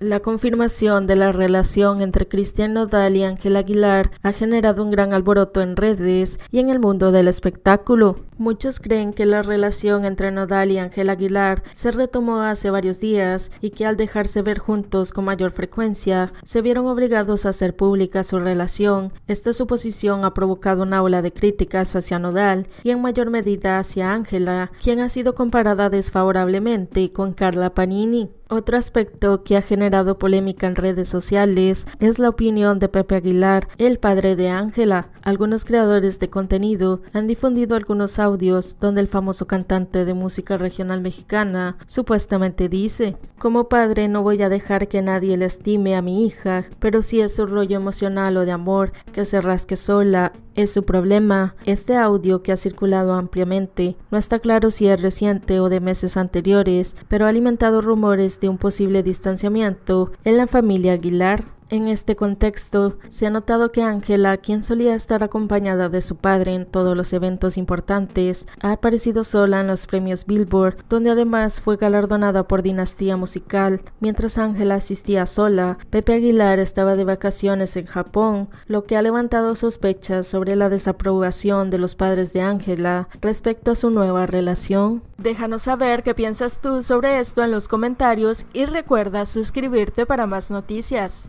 La confirmación de la relación entre Cristian Nodal y Ángel Aguilar ha generado un gran alboroto en redes y en el mundo del espectáculo. Muchos creen que la relación entre Nodal y Ángel Aguilar se retomó hace varios días y que al dejarse ver juntos con mayor frecuencia, se vieron obligados a hacer pública su relación. Esta suposición ha provocado una ola de críticas hacia Nodal y en mayor medida hacia Ángela, quien ha sido comparada desfavorablemente con Carla Panini. Otro aspecto que ha generado polémica en redes sociales es la opinión de Pepe Aguilar, el padre de Ángela. Algunos creadores de contenido han difundido algunos audios donde el famoso cantante de música regional mexicana supuestamente dice, como padre no voy a dejar que nadie le estime a mi hija, pero si es su rollo emocional o de amor que se rasque sola, es su problema. Este audio que ha circulado ampliamente no está claro si es reciente o de meses anteriores, pero ha alimentado rumores de un posible distanciamiento en la familia Aguilar en este contexto, se ha notado que Ángela, quien solía estar acompañada de su padre en todos los eventos importantes, ha aparecido sola en los premios Billboard, donde además fue galardonada por Dinastía Musical. Mientras Ángela asistía sola, Pepe Aguilar estaba de vacaciones en Japón, lo que ha levantado sospechas sobre la desaprobación de los padres de Ángela respecto a su nueva relación. Déjanos saber qué piensas tú sobre esto en los comentarios y recuerda suscribirte para más noticias.